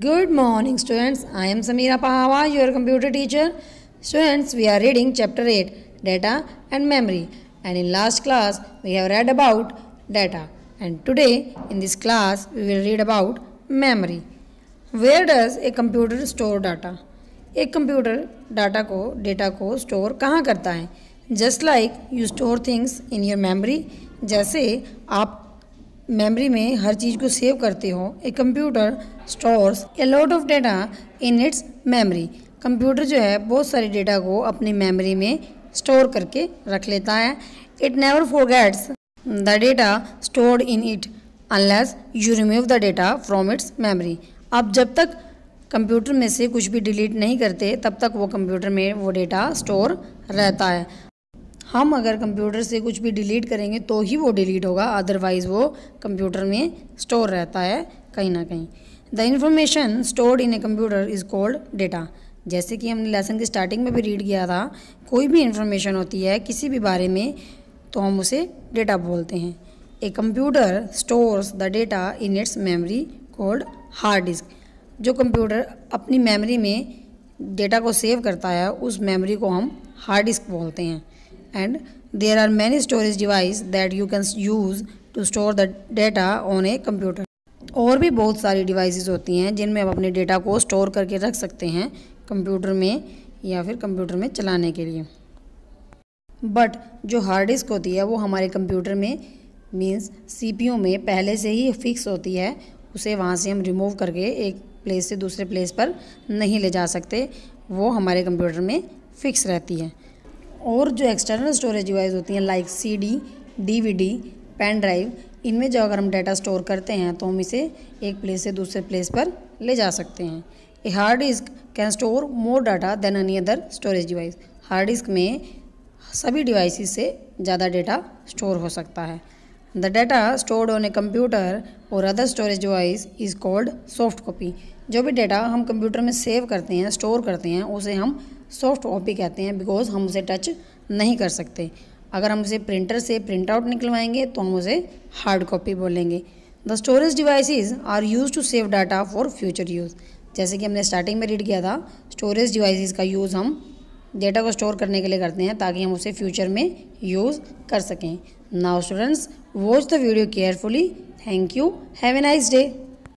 Good morning students, I am Samira Pahawa, your computer teacher. Students, we are reading chapter 8, Data and Memory. And in last class, we have read about data. And today, in this class, we will read about memory. Where does a computer store data? एक computer data को data को store कहाँ करता है just like you store things in your memory जैसे आप memory में हर चीज़ को सेव करते हो a computer stores a lot of data in its memory computer जो है बहुत सारे डेटा को अपनी मेमोरी में स्टोर करके रख लेता है it never forgets the data stored in it unless you remove the data from its memory आप जब तक कंप्यूटर में से कुछ भी डिलीट नहीं करते तब तक वो कंप्यूटर में वो डेटा स्टोर रहता है हम अगर कंप्यूटर से कुछ भी डिलीट करेंगे तो ही वो डिलीट होगा अदरवाइज़ वो कंप्यूटर में स्टोर रहता है कहीं ना कहीं the information stored in a computer is called data जैसे कि हमने लेसन की स्टार्टिंग में भी रीड किया था कोई भी इन्फॉर्मेशन होती है किसी भी बारे में तो हम उसे डेटा बोलते हैं a computer stores the data in its memory called hard disk जो कंप्यूटर अपनी मेमोरी में डेटा को सेव करता है उस मेमोरी को हम हार्ड डिस्क बोलते हैं and there are many storage device that you can use to store the data on a computer और भी बहुत सारी डिवाइसेस होती हैं जिनमें आप अपने डेटा को स्टोर करके रख सकते हैं कंप्यूटर में या फिर कंप्यूटर में चलाने के लिए बट जो हार्ड डिस्क होती है वो हमारे कंप्यूटर में मींस सीपीयू में पहले से ही फिक्स होती है उसे वहाँ से हम रिमूव करके एक प्लेस से दूसरे प्लेस पर नहीं ले जा सकते वो हमारे कंप्यूटर में फिक्स रहती है और जो एक्सटर्नल स्टोरेज डिवाइस होती हैं like C D D V D pen drive इनमें जो अगर हम डाटा स्टोर करते हैं तो हम इसे एक प्लेस से दूसरे प्लेस पर ले जा सकते हैं a hard disk can store more data than any other storage device hard disk में सभी डिवाइस से ज़्यादा डेटा स्टोर हो सकता है the data stored on a computer और other storage device is called soft copy जो भी डेटा हम कंप्यूटर में सेव करते हैं स्टोर करते हैं उसे हम सॉफ्ट कॉपी कहते हैं बिकॉज हम उसे टच नहीं कर सकते अगर हम उसे प्रिंटर से प्रिंट आउट निकलवाएंगे तो हम उसे हार्ड कॉपी बोलेंगे the storage devices are use to save data for future use जैसे कि हमने स्टार्टिंग में रीड किया था स्टोरेज डिवाइसेस का यूज़ हम डेटा को स्टोर करने के लिए करते हैं ताकि हम उसे फ्यूचर में यूज़ कर सकें now students watch the video carefully thank you have a nice day